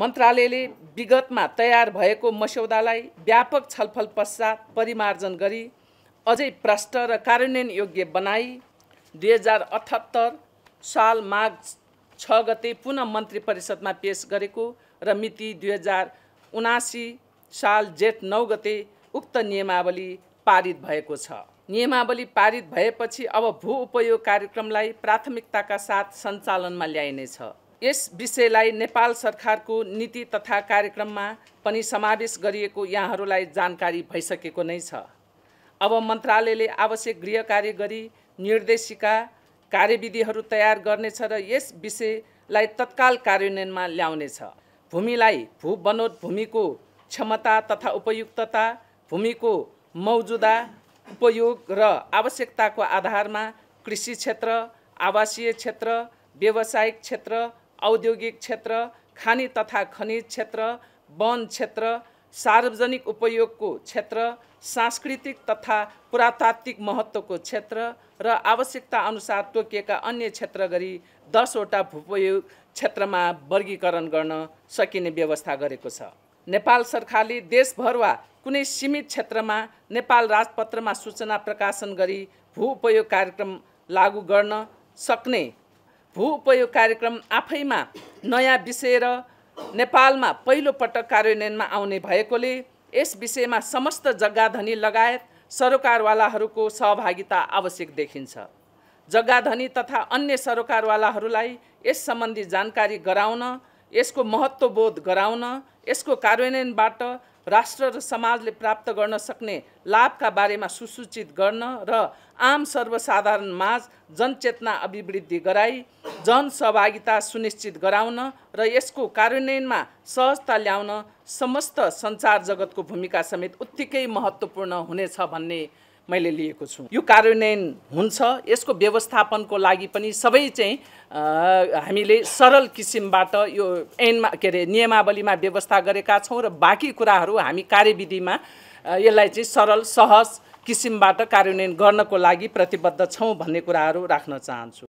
मन्त्रालयले विगतमा तयार भएको मस्यौदालाई व्यापक छलफल पश्चात परिमार्जन गरी अझै प्रष्ट र कार्यान्वयन योग्य बनाई दुई हजार अठहत्तर साल माघ छ गते पुनः मन्त्री परिषदमा पेस गरेको र मिति दुई हजार उनासी साल जेठ नौ गते उक्त नियमावली पारित भएको छ नियमावली पारित भएपछि अब भू उपयोग कार्यक्रमलाई प्राथमिकताका साथ सञ्चालनमा ल्याइनेछ यस विषयलाई नेपाल सरकारको नीति तथा कार्यक्रममा पनि समावेश गरिएको यहाँहरूलाई जानकारी भइसकेको नै छ अब मन्त्रालयले आवश्यक गृह कार्य गरी निर्देशिका कार्यविधिहरू तयार गर्नेछ र यस विषयलाई तत्काल कार्यान्वयनमा ल्याउनेछ भूमिलाई भू बनोट भूमिको क्षमता तथा उपयुक्तता भूमिको मौजुदा उपयोग र आवश्यकताको आधारमा कृषि क्षेत्र आवासीय क्षेत्र व्यावसायिक क्षेत्र औद्योगिक क्षेत्र खानी तथा खनिज क्षेत्र वन क्षेत्र सार्वजनिक उपयोगको क्षेत्र सांस्कृतिक तथा पुरातात्विक महत्त्वको क्षेत्र र आवश्यकता अनुसार तोकिएका अन्य क्षेत्र गरी दसवटा भूपयोग क्षेत्रमा वर्गीकरण गर्न सकिने व्यवस्था गरेको छ नेपाल सरकारले देशभर वा कुनै सीमित क्षेत्रमा नेपाल राजपत्रमा सूचना प्रकाशन गरी भू उपयोग कार्यक्रम लागू गर्न सक्ने भू उपयोग कार्यक्रम आफैमा नयाँ विषय र नेपालमा पहिलोपटक कार्यान्वयनमा आउने भएकोले यस विषयमा समस्त जग्गाधनी लगायत सरोकारवालाहरूको सहभागिता आवश्यक देखिन्छ जग्गाधनी तथा अन्य सरोकारवालाहरूलाई यस सम्बन्धी जानकारी गराउन यसको महत्त्वबोध गराउन यसको कार्यान्वयनबाट राष्ट्र र समाजले प्राप्त गर्न सक्ने लाभका बारेमा सुसूचित गर्न र आम सर्वसाधारण माझ जनचेतना अभिवृद्धि गराई जनसहभागिता सुनिश्चित गराउन र यसको कार्यान्वयनमा सहजता ल्याउन समस्त सञ्चार जगतको भूमिका समेत उत्तिकै महत्त्वपूर्ण हुनेछ भन्ने मैले लिएको छु यो कार्यान्वयन हुन्छ यसको व्यवस्थापनको लागि पनि सबै चाहिँ हामीले सरल किसिमबाट यो ऐनमा के अरे नियमावलीमा व्यवस्था गरेका छौँ र बाँकी कुराहरू हामी कार्यविधिमा यसलाई चाहिँ सरल सहज किसिमबाट कार्यान्वयन गर्नको लागि प्रतिबद्ध छौँ भन्ने कुराहरू राख्न चाहन्छु